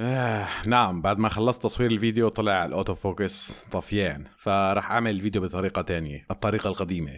آه نعم بعد ما خلصت تصوير الفيديو طلع الاوتو فوكس طفيان فرح اعمل الفيديو بطريقه تانية الطريقه القديمه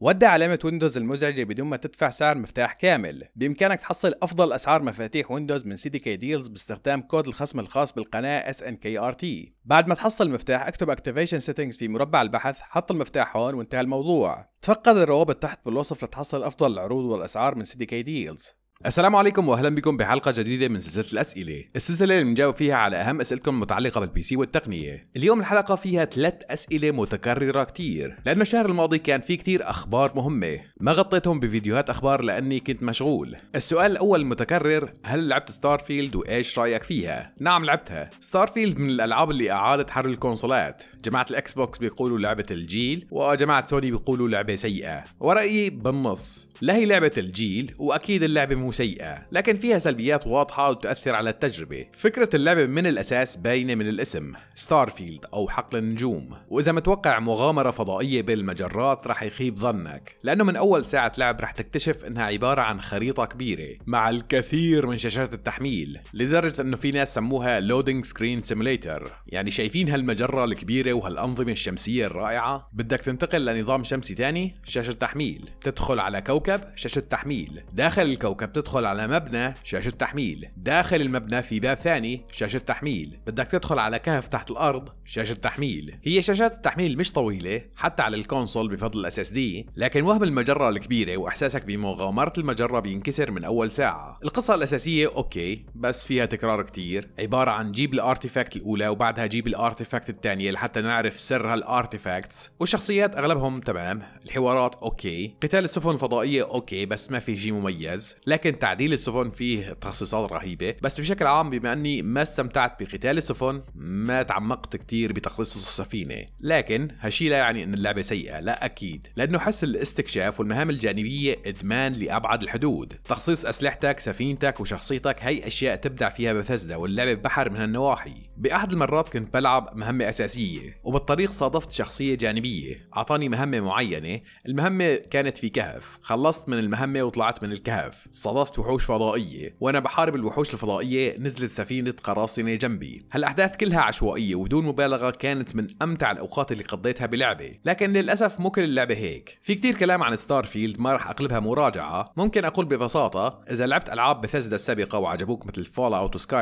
ودع علامة ويندوز المزعجة بدون ما تدفع سعر مفتاح كامل بإمكانك تحصل أفضل أسعار مفاتيح ويندوز من سيدي كي ديلز باستخدام كود الخصم الخاص بالقناة SNKRT بعد ما تحصل المفتاح اكتب اكتيفيشن Settings في مربع البحث حط المفتاح هون وانتهى الموضوع تفقد الروابط تحت بالوصف لتحصل أفضل العروض والأسعار من سيدي كي ديلز السلام عليكم واهلا بكم بحلقه جديده من سلسله الاسئله، السلسله اللي بنجاوب فيها على اهم اسئلتكم المتعلقه بالبي سي والتقنيه، اليوم الحلقه فيها ثلاث اسئله متكرره كتير، لانه الشهر الماضي كان في كتير اخبار مهمه، ما غطيتهم بفيديوهات اخبار لاني كنت مشغول، السؤال الاول المتكرر هل لعبت ستارفيلد وايش رايك فيها؟ نعم لعبتها، ستارفيلد من الالعاب اللي اعادت حر الكونسولات، جماعه الاكس بوكس بيقولوا لعبه الجيل وجماعه سوني بيقولوا لعبه سيئه ورايي بالنص لا هي لعبه الجيل واكيد اللعبه مو سيئه لكن فيها سلبيات واضحه وتؤثر على التجربه فكره اللعبه من الاساس باينه من الاسم ستارفيلد او حقل النجوم واذا متوقع مغامره فضائيه بالمجرات رح يخيب ظنك لانه من اول ساعه لعب رح تكتشف انها عباره عن خريطه كبيره مع الكثير من شاشات التحميل لدرجه انه في ناس سموها لودينج سكرين سيميليتر يعني شايفين هالمجره الكبيره وهالأنظمة الشمسية الرائعة بدك تنتقل لنظام شمسي ثاني شاشة تحميل تدخل على كوكب شاشة تحميل داخل الكوكب تدخل على مبنى شاشة تحميل داخل المبنى في باب ثاني شاشة تحميل بدك تدخل على كهف تحت الأرض شاشة تحميل هي شاشات التحميل مش طويلة حتى على الكونسول بفضل الاس اس دي لكن وهم المجرة الكبيرة وإحساسك بمغامرة المجرة بينكسر من أول ساعة القصة الأساسية أوكي بس فيها تكرار كتير عبارة عن جيب الارتيفاكت الأولى وبعدها جيب الارتيفاكت الثانية لحتى لنعرف سر هالارتيفاكتس والشخصيات اغلبهم تمام الحوارات اوكي قتال السفن الفضائيه اوكي بس ما في شيء مميز لكن تعديل السفن فيه تخصصات رهيبه بس بشكل عام بما اني ما استمتعت بقتال السفن ما تعمقت كتير بتخصيص السفينه لكن هالشي لا يعني ان اللعبه سيئه لا اكيد لانه حس الاستكشاف والمهام الجانبيه ادمان لابعد الحدود تخصيص اسلحتك سفينتك وشخصيتك هي اشياء تبدع فيها بثزدا واللعبه بحر من هالنواحي باحد المرات كنت بلعب مهمه اساسيه وبالطريق صادفت شخصية جانبية أعطاني مهمة معينة المهمة كانت في كهف خلصت من المهمة وطلعت من الكهف صادفت وحوش فضائية وأنا بحارب الوحوش الفضائية نزلت سفينة قراصنة جنبي هالأحداث كلها عشوائية وبدون مبالغة كانت من أمتع الأوقات اللي قضيتها بلعبة لكن للأسف مو كل اللعبة هيك في كتير كلام عن ستارفيلد ما راح أقلبها مراجعة ممكن أقول ببساطة إذا لعبت ألعاب بثزدة السابقة وعجبوك مثل فول أوت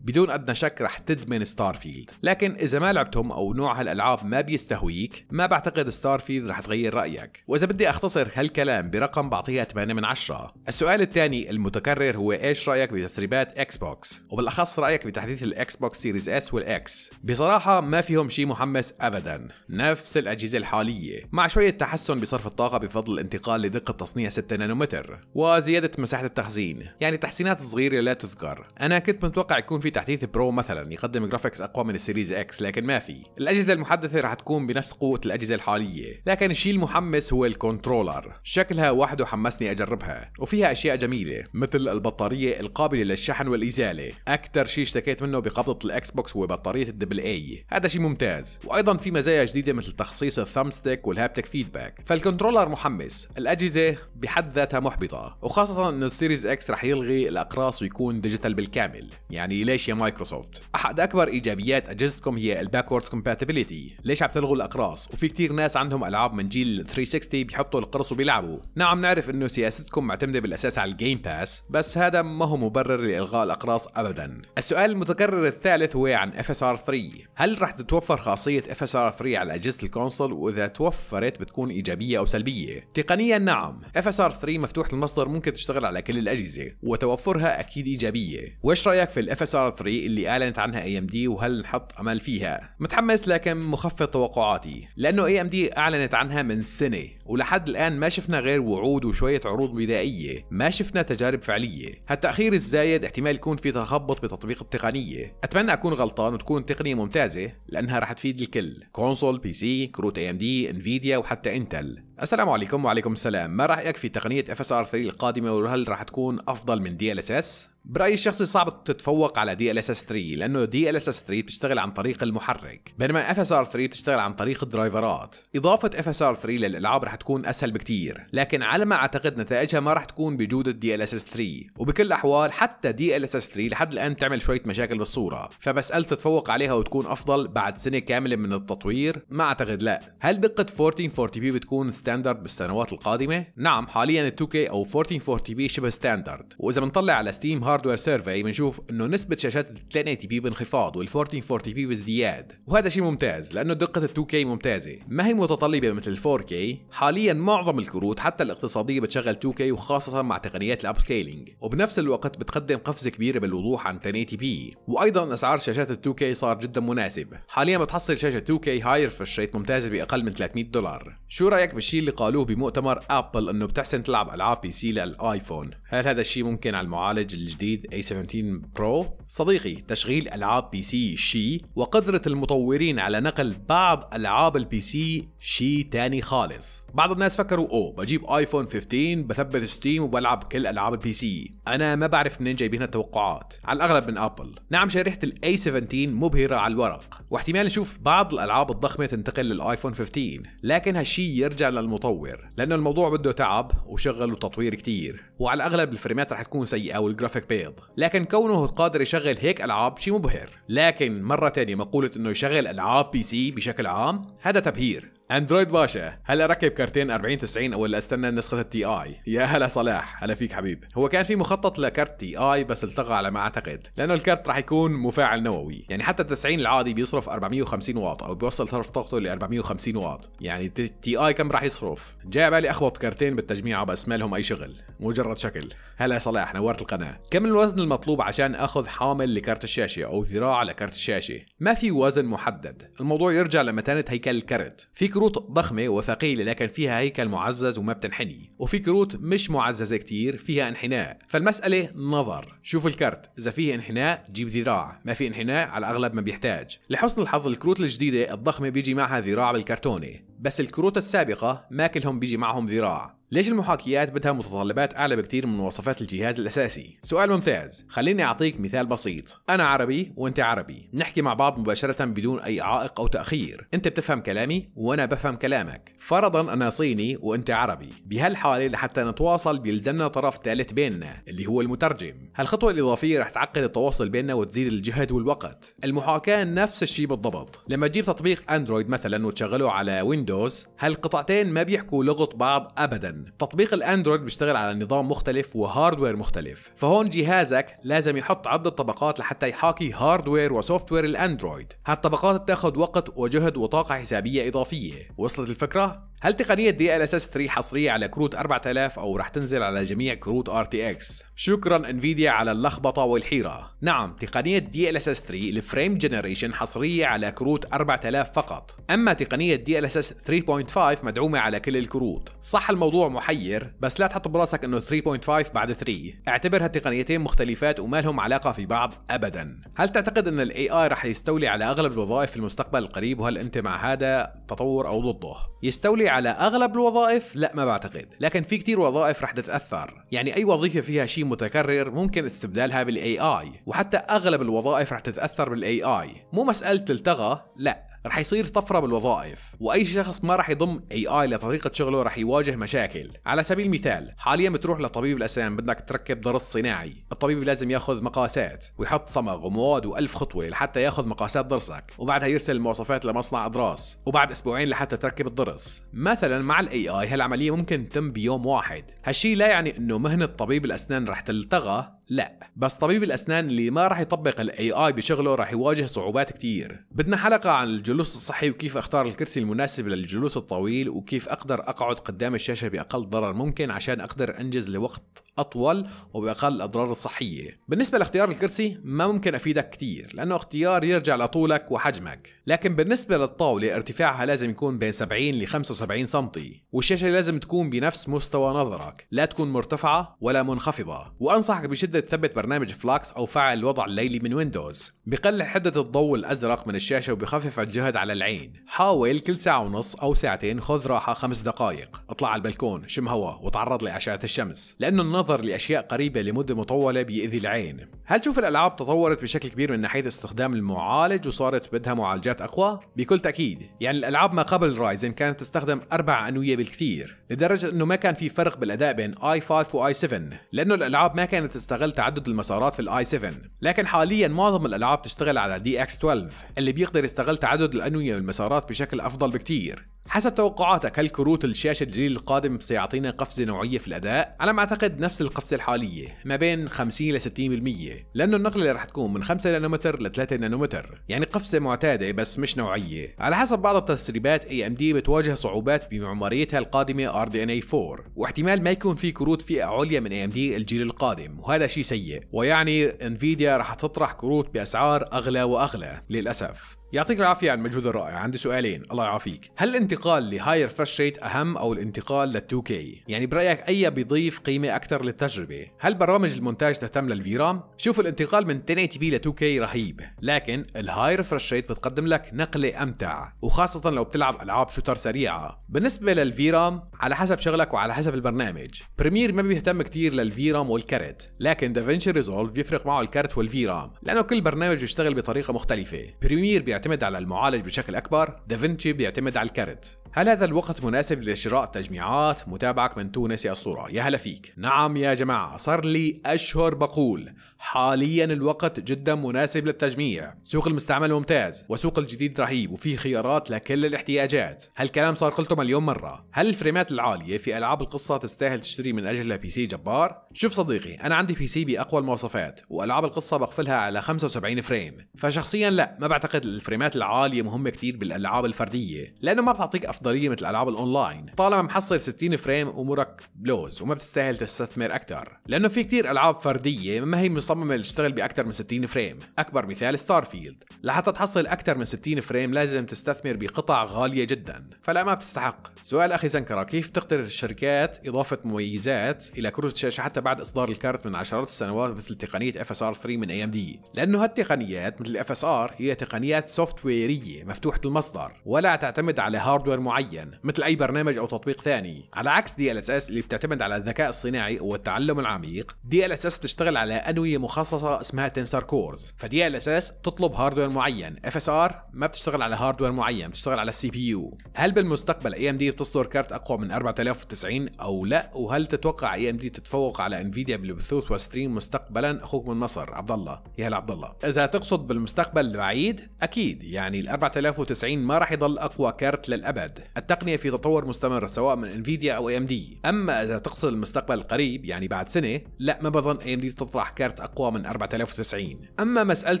بدون أدنى شك راح تدمن ستارفيلد لكن إذا ما لعبتهم أو نوع هالالعاب ما بيستهويك ما بعتقد ستارفيلد رح تغير رايك واذا بدي اختصر هالكلام برقم بعطيها 8 من 10 السؤال الثاني المتكرر هو ايش رايك بتسريبات اكس بوكس وبالاخص رايك بتحديث الاكس بوكس سيريز اس والاكس بصراحه ما فيهم شيء محمس ابدا نفس الاجهزه الحاليه مع شويه تحسن بصرف الطاقه بفضل الانتقال لدقه تصنيع 6 نانومتر وزياده مساحه التخزين يعني تحسينات صغيره لا تذكر انا كنت متوقع يكون في تحديث برو مثلا يقدم جرافيكس اقوى من السيريز اكس لكن ما في الأجهزة المحدثة رح تكون بنفس قوة الأجهزة الحالية لكن الشيء المحمس هو الكنترولر شكلها وحده حمسني أجربها وفيها أشياء جميلة مثل البطارية القابلة للشحن والإزالة أكثر شيء اشتكيت منه بقبضة الأكس بوكس هو بطارية الدبل أي هذا شيء ممتاز وأيضا في مزايا جديدة مثل تخصيص الثامستيك ستيك والهابتك فيدباك فالكنترولر محمس الأجهزة بحد ذاتها محبطة وخاصة أنه السيريز إكس رح يلغي الأقراص ويكون ديجيتال بالكامل يعني ليش يا مايكروسوفت أحد أكبر إيجابيات أجهزتكم هي الباكوردز كومباتيبل accessibility ليش عم تلغوا الاقراص وفي كتير ناس عندهم العاب من جيل 360 بيحطوا القرص وبيلعبوا نعم نعرف انه سياستكم معتمده بالاساس على الجيم باس بس هذا ما هو مبرر لالغاء الاقراص ابدا السؤال المتكرر الثالث هو عن اف اس ار 3 هل رح تتوفر خاصيه اف اس ار 3 على اجهزه الكونسول واذا توفرت بتكون ايجابيه او سلبيه تقنيا نعم اف اس ار 3 مفتوح المصدر ممكن تشتغل على كل الاجهزه وتوفرها اكيد ايجابيه وايش رايك في الاف اس ار 3 اللي اعلنت عنها اي ام دي وهل نحط امل فيها متحمس لك لكن مخفض توقعاتي لانه اي ام دي اعلنت عنها من سنه ولحد الان ما شفنا غير وعود وشويه عروض بدائيه ما شفنا تجارب فعليه هالتاخير الزايد احتمال يكون في تخبط بتطبيق التقنيه اتمنى اكون غلطان وتكون تقنيه ممتازه لانها راح تفيد الكل كونسول بي سي كروت اي ام دي انفيديا وحتى انتل السلام عليكم وعليكم السلام ما رايك في تقنيه اف اس ار 3 القادمه وهل راح تكون افضل من دي ال اس اس برايي الشخصي صعب تتفوق على دي ال اس اس 3 لانه دي ال اس اس 3 بتشتغل عن طريق المحرك بينما اف اس ار 3 بتشتغل عن طريق الدرايفرات اضافه اف اس ار 3 للالعاب راح تكون اسهل بكتير لكن على ما اعتقد نتائجها ما راح تكون بجوده دي ال اس اس 3 وبكل الاحوال حتى دي ال اس اس 3 لحد الان تعمل شويه مشاكل بالصوره فمساله تتفوق عليها وتكون افضل بعد سنه كامله من التطوير ما اعتقد لا هل دقه 1440 بي بتكون ستاندرد بالسنوات القادمه؟ نعم حاليا ال 2K او 1440 بي شبه ستاندرد، واذا بنطلع على ستيم هاردوير سيرفي بنشوف انه نسبه شاشات ال 1080 بي بانخفاض وال 1440 بي بازدياد، وهذا شيء ممتاز لانه دقه ال 2K ممتازه، ما هي متطلبه مثل ال 4K، حاليا معظم الكروت حتى الاقتصاديه بتشغل 2K وخاصه مع تقنيات الاب سكيلينج، وبنفس الوقت بتقدم قفزه كبيره بالوضوح عن 1080 بي، وايضا اسعار شاشات ال 2K صار جدا مناسب، حاليا بتحصل شاشه 2K هاير فريش ريت ممتازه باقل من 300 دولار، شو رايك بالشيء اللي قالوه بمؤتمر ابل انه بتحسن تلعب العاب بي سي للايفون هل هذا الشيء ممكن على المعالج الجديد A17 برو صديقي تشغيل العاب بي سي شيء وقدره المطورين على نقل بعض العاب البي سي شيء تاني خالص بعض الناس فكروا اوه بجيب ايفون 15 بثبت ستيم وبلعب كل العاب البي سي انا ما بعرف منين جايبين التوقعات على الاغلب من ابل نعم شريحه الاي 17 مبهره على الورق واحتمال نشوف بعض الالعاب الضخمه تنتقل للايفون 15 لكن هالشيء يرجع للمطور لأنه الموضوع بده تعب وشغل وتطوير كتير وعلى الأغلب الفريمات رح تكون سيئة والجرافيك بيض لكن كونه قادر يشغل هيك ألعاب شيء مبهر لكن مرة تانية مقولة أنه يشغل ألعاب بي سي بشكل عام هذا تبهير اندرويد باشا هلا ركب كرتين 40 90 او ولا استنى نسخه التي اي يا هلا صلاح هلا فيك حبيب هو كان في مخطط لكارت تي اي بس التغى على ما اعتقد لانه الكرت راح يكون مفاعل نووي يعني حتى 90 العادي بيصرف 450 واط او بيوصل صرف طاقته ل 450 واط يعني تي اي كم راح يصرف جاي بالي اخبط كرتين بالتجميعه بس ما لهم اي شغل مجرد شكل هلا صلاح نورت القناه كم الوزن المطلوب عشان اخذ حامل لكرت الشاشه او ذراع لكرت الشاشه ما في وزن محدد الموضوع يرجع لمتانه هيكل الكرت فيك كروت ضخمة وثقيلة لكن فيها هيكل معزز وما بتنحني وفي كروت مش معززة كتير فيها انحناء فالمسألة نظر شوف الكرت إذا فيه انحناء جيب ذراع ما في انحناء على الأغلب ما بيحتاج لحسن الحظ الكروت الجديدة الضخمة بيجي معها ذراع بالكرتونة بس الكروت السابقة ما كلهم بيجي معهم ذراع ليش المحاكيات بدها متطلبات أعلى بكثير من مواصفات الجهاز الأساسي؟ سؤال ممتاز، خليني أعطيك مثال بسيط، أنا عربي وأنت عربي، نحكي مع بعض مباشرة بدون أي عائق أو تأخير، أنت بتفهم كلامي وأنا بفهم كلامك، فرضا أنا صيني وأنت عربي، بهالحالة لحتى نتواصل بيلزمنا طرف ثالث بيننا اللي هو المترجم، هالخطوة الإضافية رح تعقد التواصل بيننا وتزيد الجهد والوقت، المحاكاة نفس الشيء بالضبط، لما تجيب تطبيق أندرويد مثلا وتشغله على ويندوز، هالقطعتين ما بيحكوا لغة بعض أبدا تطبيق الاندرويد بيشتغل على نظام مختلف وهاردوير مختلف فهون جهازك لازم يحط عدة طبقات لحتى يحاكي هاردوير وسوفتوير الاندرويد هالطبقات بتاخذ وقت وجهد وطاقة حسابية إضافية وصلت الفكرة؟ هل تقنية دي ال اس اس 3 حصرية على كروت 4000 أو رح تنزل على جميع كروت ار تي اكس؟ شكرا انفيديا على اللخبطة والحيرة. نعم تقنية دي ال اس اس 3 الفريم جنريشن حصرية على كروت 4000 فقط، أما تقنية دي ال اس اس 3.5 مدعومة على كل الكروت. صح الموضوع محير بس لا تحط براسك انه 3.5 بعد 3 اعتبرها تقنيتين مختلفات وما لهم علاقة في بعض ابدا هل تعتقد ان الاي اي رح يستولي على اغلب الوظائف في المستقبل القريب وهل انت مع هذا تطور او ضده يستولي على اغلب الوظائف لا ما بعتقد لكن في كتير وظائف رح تتاثر يعني اي وظيفة فيها شيء متكرر ممكن استبدالها بالاي اي وحتى اغلب الوظائف رح تتاثر بالاي اي مو مسألة تلتغى لا رح يصير طفره بالوظائف واي شخص ما رح يضم اي اي لطريقه شغله رح يواجه مشاكل على سبيل المثال حاليا بتروح لطبيب الاسنان بدك تركب ضرس صناعي الطبيب لازم ياخذ مقاسات ويحط صمغ ومواد و1000 خطوه لحتى ياخذ مقاسات ضرسك وبعدها يرسل المواصفات لمصنع اضراس وبعد اسبوعين لحتى تركب الضرس مثلا مع الاي اي هالعمليه ممكن تتم بيوم واحد هالشي لا يعني انه مهنه طبيب الاسنان رح تلتغى لا بس طبيب الاسنان اللي ما راح يطبق الاي اي بشغله راح يواجه صعوبات كتير بدنا حلقه عن الجلوس الصحي وكيف اختار الكرسي المناسب للجلوس الطويل وكيف اقدر اقعد قدام الشاشه باقل ضرر ممكن عشان اقدر انجز لوقت اطول وباقل الاضرار الصحيه بالنسبه لاختيار الكرسي ما ممكن افيدك كتير لانه اختيار يرجع لطولك وحجمك لكن بالنسبه للطاوله ارتفاعها لازم يكون بين 70 ل 75 سم والشاشه لازم تكون بنفس مستوى نظرك لا تكون مرتفعه ولا منخفضه وانصحك بشده تثبت برنامج فلاكس أو فعل الوضع الليلي من ويندوز بقلل حدة الضوء الأزرق من الشاشة وبخفف الجهد على العين حاول كل ساعة ونص أو ساعتين خذ راحة خمس دقائق اطلع على البلكون شم هواء وتعرض لأشعة الشمس لأنه النظر لأشياء قريبة لمدة مطولة بيأذي العين هل تشوف الألعاب تطورت بشكل كبير من ناحية استخدام المعالج وصارت بدها معالجات أقوى؟ بكل تأكيد يعني الألعاب ما قبل رايزن كانت تستخدم أربع أنوية بالكثير لدرجة أنه ما كان في فرق بالأداء بين i5 و i7 لأنه الألعاب ما كانت تستغل خلال تعدد المسارات في الاي 7 لكن حاليا معظم الالعاب تشتغل على دي اكس 12 اللي بيقدر يستغل تعدد الانويه والمسارات بشكل افضل بكتير حسب توقعاتك هل كروت الشاشة الجيل القادم سيعطينا قفزة نوعية في الأداء؟ على ما أعتقد نفس القفزة الحالية ما بين 50 ل 60% لأنه النقلة رح تكون من 5 نانومتر ل 3 نانومتر يعني قفزة معتادة بس مش نوعية على حسب بعض التسريبات AMD بتواجه صعوبات بمعماريتها القادمة RDNA 4 واحتمال ما يكون في كروت فئة عليا من AMD الجيل القادم وهذا شيء سيء ويعني انفيديا رح تطرح كروت بأسعار أغلى وأغلى للأسف يعطيك العافية على المجهود الرائع، عندي سؤالين، الله يعافيك، هل الانتقال لهاير فريش ريت أهم أو الانتقال لل 2K؟ يعني برأيك أي بيضيف قيمة أكثر للتجربة؟ هل برامج المونتاج تهتم للفيرام؟ شوف الانتقال من 1080p ل 2K رهيب، لكن الهاير ريفرش ريت بتقدم لك نقلة أمتع، وخاصة لو بتلعب ألعاب شوتر سريعة، بالنسبة للفيرام على حسب شغلك وعلى حسب البرنامج، بريمير ما بيهتم كتير للفيرام والكارت، لكن دافنشي ريزولف بيفرق معه الكارت والفيرام، لأنه كل برنامج بيشتغل بطريقة مختلفة، بريمير بيعتمد على المعالج بشكل أكبر دافنشي بيعتمد على الكارت هل هذا الوقت مناسب لشراء تجميعات متابعك من تونس يا الصورة يا هلا فيك نعم يا جماعة صار لي أشهر بقول حاليا الوقت جدا مناسب للتجميع سوق المستعمل ممتاز وسوق الجديد رهيب وفيه خيارات لكل الاحتياجات هالكلام صار قلته مليون مرة هل الفريمات العالية في ألعاب القصة تستاهل تشتري من أجلها بي سي جبار؟ شوف صديقي أنا عندي بي سي بأقوى المواصفات وألعاب القصة بقفلها على 75 فريم فشخصيا لا ما بعتقد الفريمات العالية مهمة كتير بالألعاب الفردية لأنه ما بتعطيك أفضلية مثل ألعاب الأونلاين طالما محصل 60 فريم أمورك بلوز وما بتستاهل تستثمر أكثر لأنه في كتير ألعاب فردية ما هي مصممة لتشتغل بأكثر من 60 فريم أكبر مثال ستارفيلد لحتى تحصل أكثر من 60 فريم لازم تستثمر بقطع غالية جدا فلا ما بتستحق سؤال أخي زنكرا كيف تقدر الشركات إضافة مميزات إلى كروت الشاشة حتى بعد إصدار الكارت من عشرات السنوات مثل تقنية FSR3 من AMD لأنه هالتقنيات مثل FSR هي تقنيات سوفت ويرية مفتوحة المصدر ولا تعتمد على هاردوير معين مثل أي برنامج أو تطبيق ثاني على عكس دي ال اس اللي بتعتمد على الذكاء الصناعي والتعلم العميق دي ال اس اس بتشتغل على أنوية مخصصه اسمها تنسر كورز فدي على الأساس تطلب هاردوير معين اف اس ار ما بتشتغل على هاردوير معين بتشتغل على السي بي يو هل بالمستقبل اي ام دي بتصدر كارت اقوى من 4090 او لا وهل تتوقع اي ام دي تتفوق على انفيديا بالبثوث وستريم مستقبلا اخوك من مصر عبد الله يا هلا عبد الله اذا تقصد بالمستقبل البعيد اكيد يعني ال 4090 ما راح يضل اقوى كارت للابد التقنيه في تطور مستمر سواء من انفيديا او اي ام دي اما اذا تقصد المستقبل القريب يعني بعد سنه لا ما بظن اي ام دي تطرح كارت أقوى من 4090 أما مسألة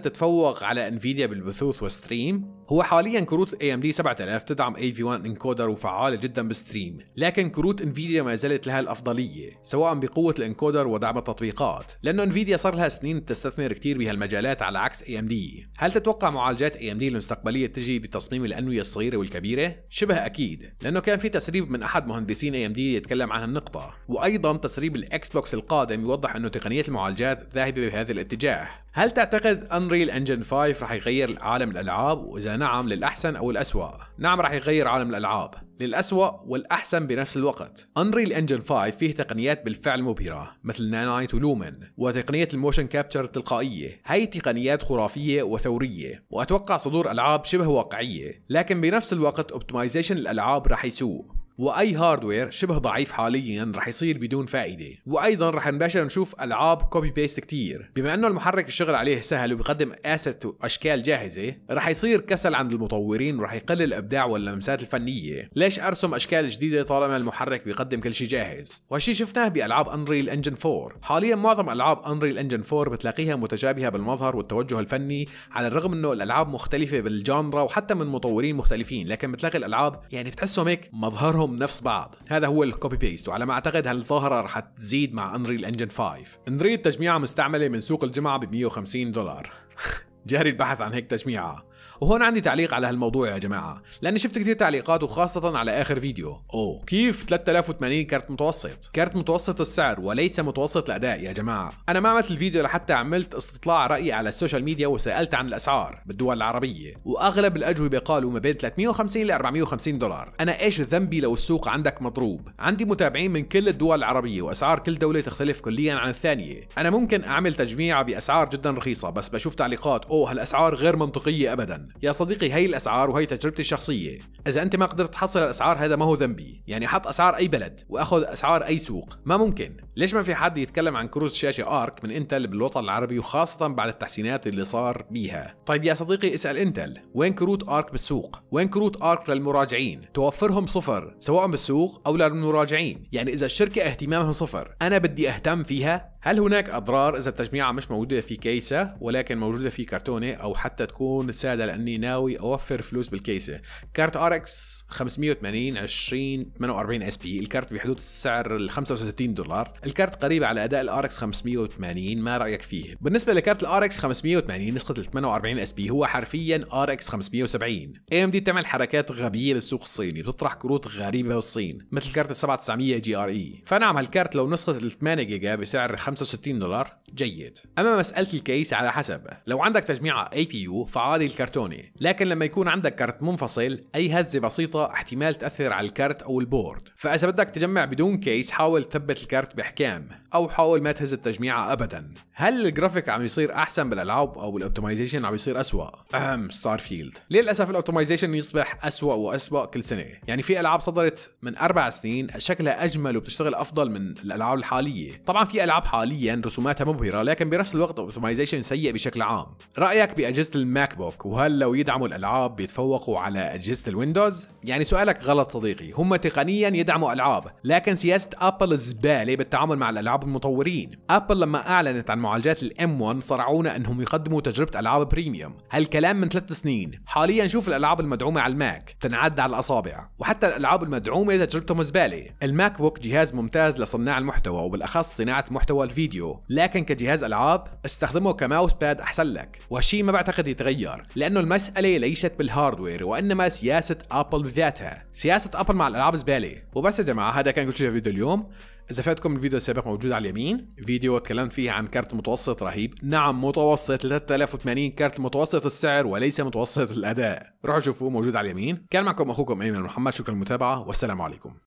تتفوق على انفيديا بالبثوث وستريم هو حاليا كروت اي ام دي 7000 تدعم اي في 1 انكودر وفعاله جدا بالستريم لكن كروت انفيديا ما زالت لها الافضليه سواء بقوه الانكودر ودعم التطبيقات لانه انفيديا صار لها سنين تستثمر كثير بهالمجالات على عكس اي ام دي هل تتوقع معالجات اي ام دي المستقبليه تجي بتصميم الانويه الصغيره والكبيره شبه اكيد لانه كان في تسريب من احد مهندسين اي ام دي يتكلم عن هالنقطه وايضا تسريب الاكس بوكس القادم يوضح انه تقنيه المعالجات ذاهبه بهذا الاتجاه هل تعتقد انريل انجن 5 رح يغير عالم الالعاب واذا نعم للأحسن أو الأسوأ نعم راح يغير عالم الألعاب للأسوأ والأحسن بنفس الوقت Unreal Engine 5 فيه تقنيات بالفعل مبهرة مثل نانايت ولومن وتقنية الموشن كابتشر التلقائية هاي تقنيات خرافية وثورية وأتوقع صدور ألعاب شبه واقعية لكن بنفس الوقت اوبتمايزيشن الألعاب راح يسوء واي هاردوير شبه ضعيف حاليا رح يصير بدون فائده وايضا رح نباشر نشوف العاب كوبي بيست كتير بما انه المحرك الشغل عليه سهل وبيقدم اسيت واشكال جاهزه رح يصير كسل عند المطورين ورح يقل الابداع واللمسات الفنيه ليش ارسم اشكال جديده طالما المحرك بيقدم كل شيء جاهز وهالشيء شفناه بالعاب انريل انجن 4 حاليا معظم العاب انريل انجن 4 بتلاقيها متشابهه بالمظهر والتوجه الفني على الرغم انه الالعاب مختلفه بالجانرا وحتى من مطورين مختلفين لكن بتلاقي الالعاب يعني بتحسهم هيك مظهرهم كلهم نفس بعض هذا هو الكوبي بيست وعلى ما اعتقد هالظاهره رح تزيد مع انريل انجن 5 انريل تجميعه مستعمله من سوق الجمعه ب 150 دولار جاري البحث عن هيك تجميعه وهون عندي تعليق على هالموضوع يا جماعه لاني شفت كثير تعليقات وخاصه على اخر فيديو اوه كيف 3080 كارت متوسط كارت متوسط السعر وليس متوسط الاداء يا جماعه انا ما عملت الفيديو لحتى عملت استطلاع رايي على السوشيال ميديا وسالت عن الاسعار بالدول العربيه واغلب الاجوبه قالوا ما بين 350 ل 450 دولار انا ايش ذنبي لو السوق عندك مضروب عندي متابعين من كل الدول العربيه واسعار كل دوله تختلف كليا عن الثانيه انا ممكن اعمل تجميعه باسعار جدا رخيصه بس بشوف تعليقات اوه هالاسعار غير منطقيه ابدا يا صديقي هي الاسعار وهي تجربتي الشخصيه اذا انت ما قدرت تحصل الاسعار هذا ما هو ذنبي يعني حط اسعار اي بلد واخذ اسعار اي سوق ما ممكن ليش ما في حد يتكلم عن كروز شاشه ارك من انتل بالوطن العربي وخاصه بعد التحسينات اللي صار بيها طيب يا صديقي اسال انتل وين كروت ارك بالسوق وين كروت ارك للمراجعين توفرهم صفر سواء بالسوق او للمراجعين يعني اذا الشركه اهتمامها صفر انا بدي اهتم فيها هل هناك أضرار إذا التجميعة مش موجودة في كيسة ولكن موجودة في كرتونة أو حتى تكون سادة لأني ناوي أوفر فلوس بالكيسة كارت ار اكس 580 20 48 اس بي الكارت بحدود السعر ال 65 دولار الكارت قريبة على أداء الار اكس 580 ما رأيك فيه بالنسبة لكارت الار اكس 580 نسخة ال 48 اس بي هو حرفيا ار اكس 570 اي ام دي بتعمل حركات غبية بالسوق الصيني بتطرح كروت غريبة بالصين مثل كارت ال 7900 جي ار اي فنعم هالكارت لو نسخة ال 8 جيجا بسعر 65 دولار جيد اما مساله الكيس على حسب لو عندك تجميعه اي بي يو فعادي الكرتوني لكن لما يكون عندك كرت منفصل اي هزه بسيطه احتمال تاثر على الكرت او البورد فاذا بدك تجمع بدون كيس حاول تثبت الكرت باحكام او حاول ما تهز التجميعه ابدا هل الجرافيك عم يصير احسن بالالعاب او الاوبتمايزيشن عم يصير اسوا اهم ستارفيلد للاسف الاوبتمايزيشن يصبح اسوا واسوا كل سنه يعني في العاب صدرت من اربع سنين شكلها اجمل وبتشتغل افضل من الالعاب الحاليه طبعا في العاب حالية حاليا رسوماتها مبهرة لكن بنفس الوقت اوبتمايزيشن سيء بشكل عام رأيك بأجهزة الماك بوك وهل لو يدعموا الألعاب بيتفوقوا على أجهزة الويندوز؟ يعني سؤالك غلط صديقي هم تقنيا يدعموا ألعاب لكن سياسة أبل زبالة بالتعامل مع الألعاب المطورين أبل لما أعلنت عن معالجات الام 1 صرعونا أنهم يقدموا تجربة ألعاب بريميوم هالكلام من ثلاث سنين حاليا شوف الألعاب المدعومة على الماك تنعد على الأصابع وحتى الألعاب المدعومة تجربتهم زبالة الماك بوك جهاز ممتاز لصناع المحتوى وبالأخص صناعة محتوى الفيديو لكن كجهاز العاب استخدمه كماوس باد احسن لك وهالشيء ما بعتقد يتغير لانه المساله ليست بالهاردوير وانما سياسه ابل بذاتها سياسه ابل مع الالعاب زباله وبس يا جماعه هذا كان كل شيء في الفيديو اليوم إذا فاتكم الفيديو السابق موجود على اليمين، فيديو تكلمت فيه عن كارت متوسط رهيب، نعم متوسط 3080 كارت متوسط السعر وليس متوسط الأداء، روحوا شوفوه موجود على اليمين، كان معكم أخوكم أيمن محمد، شكرا للمتابعة والسلام عليكم.